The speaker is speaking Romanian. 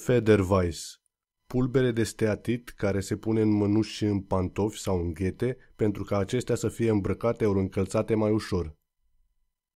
Federweiss. Pulbere de steatit care se pune în mânuși și în pantofi sau în ghete pentru ca acestea să fie îmbrăcate ori încălțate mai ușor.